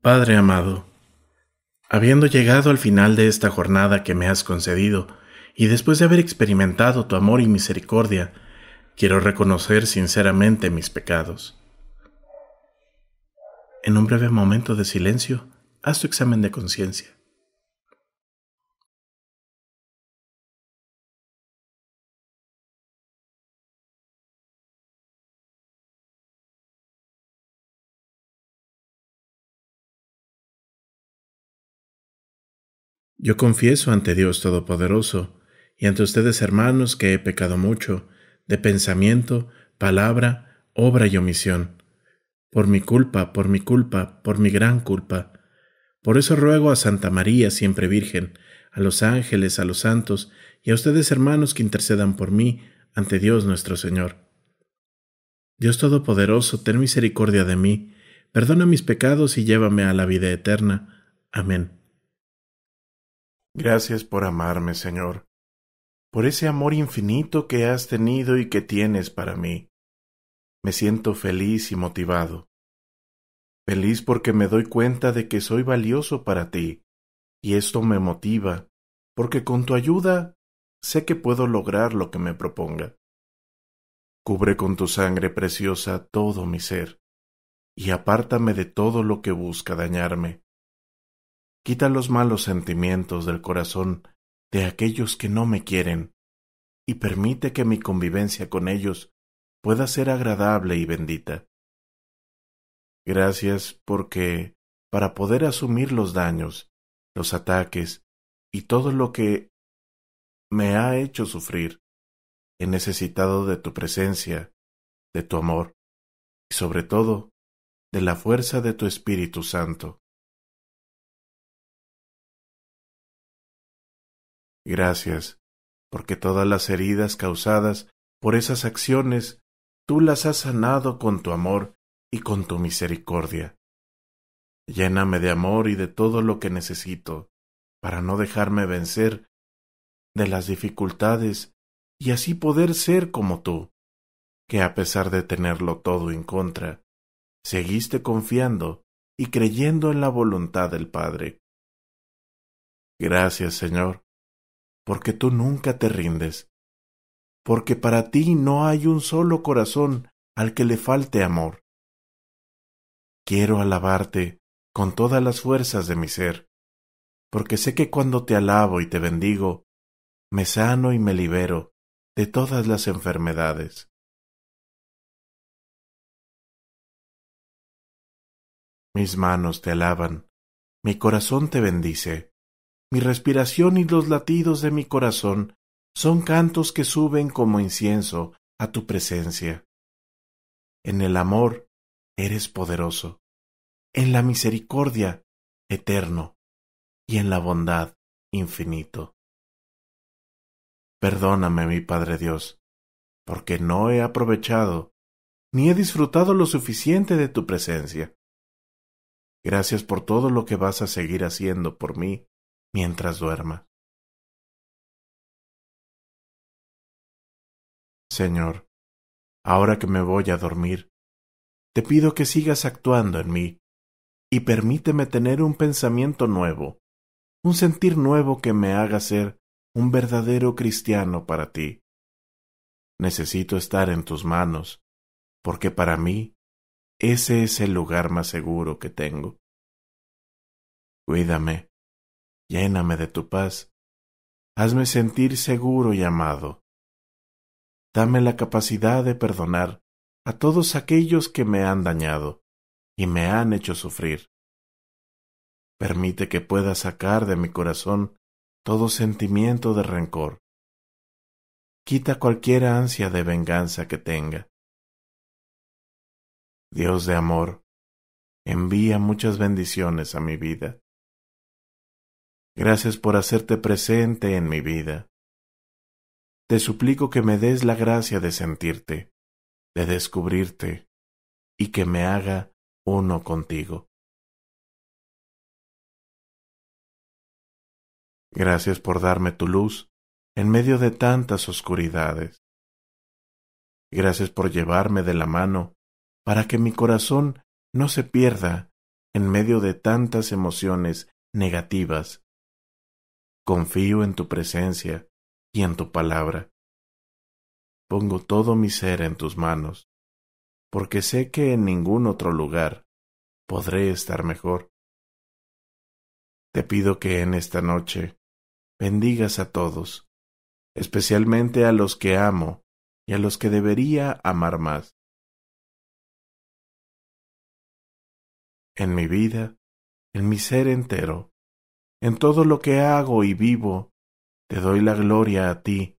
Padre amado, habiendo llegado al final de esta jornada que me has concedido, y después de haber experimentado tu amor y misericordia, quiero reconocer sinceramente mis pecados. En un breve momento de silencio, Haz tu examen de conciencia. Yo confieso ante Dios Todopoderoso y ante ustedes hermanos que he pecado mucho, de pensamiento, palabra, obra y omisión. Por mi culpa, por mi culpa, por mi gran culpa por eso ruego a Santa María, siempre Virgen, a los ángeles, a los santos, y a ustedes hermanos que intercedan por mí ante Dios nuestro Señor. Dios Todopoderoso, ten misericordia de mí, perdona mis pecados y llévame a la vida eterna. Amén. Gracias por amarme, Señor, por ese amor infinito que has tenido y que tienes para mí. Me siento feliz y motivado Feliz porque me doy cuenta de que soy valioso para ti, y esto me motiva, porque con tu ayuda sé que puedo lograr lo que me proponga. Cubre con tu sangre preciosa todo mi ser, y apártame de todo lo que busca dañarme. Quita los malos sentimientos del corazón de aquellos que no me quieren, y permite que mi convivencia con ellos pueda ser agradable y bendita. Gracias porque, para poder asumir los daños, los ataques y todo lo que me ha hecho sufrir, he necesitado de tu presencia, de tu amor y sobre todo de la fuerza de tu Espíritu Santo. Gracias, porque todas las heridas causadas por esas acciones, tú las has sanado con tu amor y con tu misericordia. Lléname de amor y de todo lo que necesito, para no dejarme vencer de las dificultades y así poder ser como tú, que a pesar de tenerlo todo en contra, seguiste confiando y creyendo en la voluntad del Padre. Gracias, Señor, porque tú nunca te rindes, porque para ti no hay un solo corazón al que le falte amor. Quiero alabarte con todas las fuerzas de mi ser, porque sé que cuando te alabo y te bendigo, me sano y me libero de todas las enfermedades. Mis manos te alaban, mi corazón te bendice, mi respiración y los latidos de mi corazón son cantos que suben como incienso a tu presencia. En el amor eres poderoso, en la misericordia, eterno, y en la bondad, infinito. Perdóname, mi Padre Dios, porque no he aprovechado ni he disfrutado lo suficiente de tu presencia. Gracias por todo lo que vas a seguir haciendo por mí mientras duerma. Señor, ahora que me voy a dormir, te pido que sigas actuando en mí y permíteme tener un pensamiento nuevo, un sentir nuevo que me haga ser un verdadero cristiano para ti. Necesito estar en tus manos, porque para mí ese es el lugar más seguro que tengo. Cuídame, lléname de tu paz, hazme sentir seguro y amado. Dame la capacidad de perdonar a todos aquellos que me han dañado y me han hecho sufrir. Permite que pueda sacar de mi corazón todo sentimiento de rencor. Quita cualquier ansia de venganza que tenga. Dios de amor, envía muchas bendiciones a mi vida. Gracias por hacerte presente en mi vida. Te suplico que me des la gracia de sentirte de descubrirte y que me haga uno contigo. Gracias por darme tu luz en medio de tantas oscuridades. Gracias por llevarme de la mano para que mi corazón no se pierda en medio de tantas emociones negativas. Confío en tu presencia y en tu palabra pongo todo mi ser en tus manos, porque sé que en ningún otro lugar podré estar mejor. Te pido que en esta noche bendigas a todos, especialmente a los que amo y a los que debería amar más. En mi vida, en mi ser entero, en todo lo que hago y vivo, te doy la gloria a ti,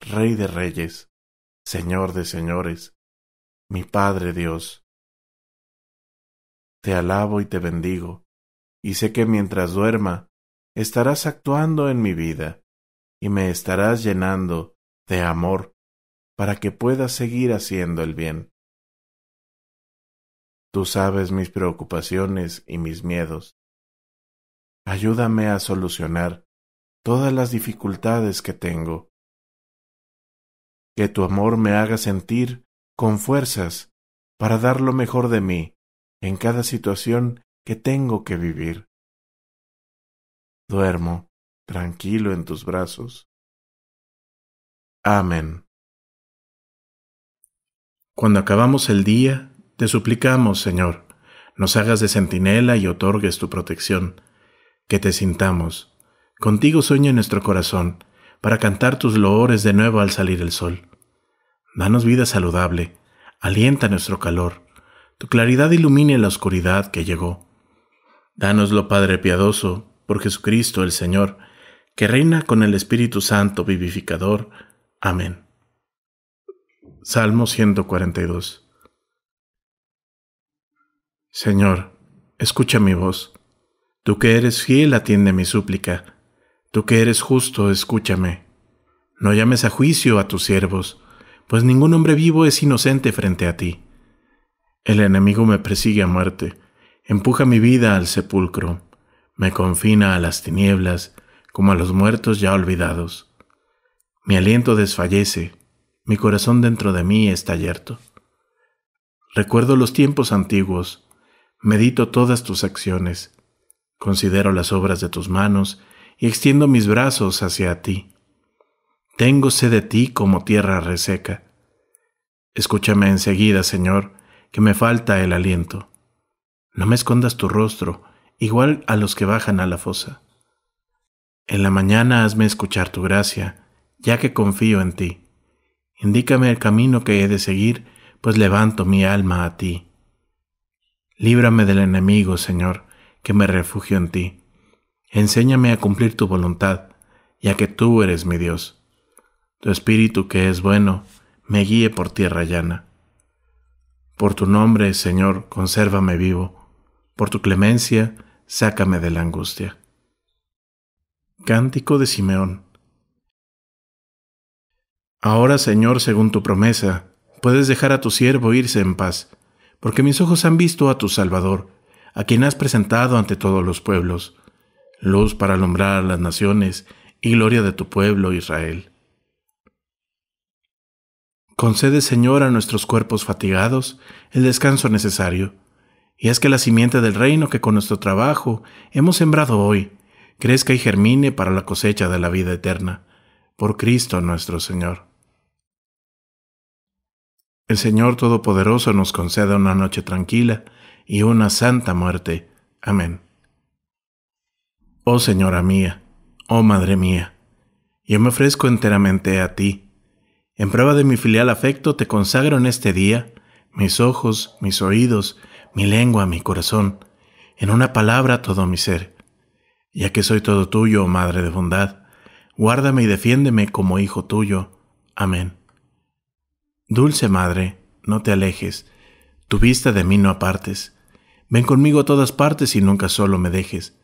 Rey de Reyes. Señor de señores, mi Padre Dios. Te alabo y te bendigo, y sé que mientras duerma, estarás actuando en mi vida, y me estarás llenando de amor, para que pueda seguir haciendo el bien. Tú sabes mis preocupaciones y mis miedos. Ayúdame a solucionar todas las dificultades que tengo que tu amor me haga sentir con fuerzas para dar lo mejor de mí en cada situación que tengo que vivir. Duermo tranquilo en tus brazos. Amén. Cuando acabamos el día, te suplicamos, Señor, nos hagas de centinela y otorgues tu protección, que te sintamos. Contigo sueño nuestro corazón, para cantar tus loores de nuevo al salir el sol. Danos vida saludable, alienta nuestro calor, tu claridad ilumine la oscuridad que llegó. Danoslo, Padre piadoso, por Jesucristo el Señor, que reina con el Espíritu Santo vivificador. Amén. Salmo 142 Señor, escucha mi voz. Tú que eres fiel, atiende mi súplica Tú que eres justo, escúchame. No llames a juicio a tus siervos, pues ningún hombre vivo es inocente frente a ti. El enemigo me persigue a muerte, empuja mi vida al sepulcro, me confina a las tinieblas, como a los muertos ya olvidados. Mi aliento desfallece, mi corazón dentro de mí está yerto. Recuerdo los tiempos antiguos, medito todas tus acciones, considero las obras de tus manos y extiendo mis brazos hacia ti. Tengo sed de ti como tierra reseca. Escúchame enseguida, Señor, que me falta el aliento. No me escondas tu rostro, igual a los que bajan a la fosa. En la mañana hazme escuchar tu gracia, ya que confío en ti. Indícame el camino que he de seguir, pues levanto mi alma a ti. Líbrame del enemigo, Señor, que me refugio en ti Enséñame a cumplir tu voluntad, ya que tú eres mi Dios. Tu espíritu que es bueno, me guíe por tierra llana. Por tu nombre, Señor, consérvame vivo. Por tu clemencia, sácame de la angustia. Cántico de Simeón. Ahora, Señor, según tu promesa, puedes dejar a tu siervo irse en paz, porque mis ojos han visto a tu Salvador, a quien has presentado ante todos los pueblos luz para alumbrar a las naciones y gloria de tu pueblo Israel. Concede, Señor, a nuestros cuerpos fatigados el descanso necesario, y es que la simiente del reino que con nuestro trabajo hemos sembrado hoy crezca y germine para la cosecha de la vida eterna, por Cristo nuestro Señor. El Señor Todopoderoso nos conceda una noche tranquila y una santa muerte. Amén. Oh Señora mía, oh Madre mía, yo me ofrezco enteramente a ti. En prueba de mi filial afecto te consagro en este día mis ojos, mis oídos, mi lengua, mi corazón, en una palabra todo mi ser. Ya que soy todo tuyo, oh Madre de bondad, guárdame y defiéndeme como hijo tuyo. Amén. Dulce Madre, no te alejes, tu vista de mí no apartes. Ven conmigo a todas partes y nunca solo me dejes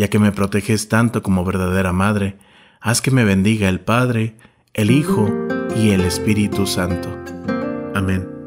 ya que me proteges tanto como verdadera madre, haz que me bendiga el Padre, el Hijo y el Espíritu Santo. Amén.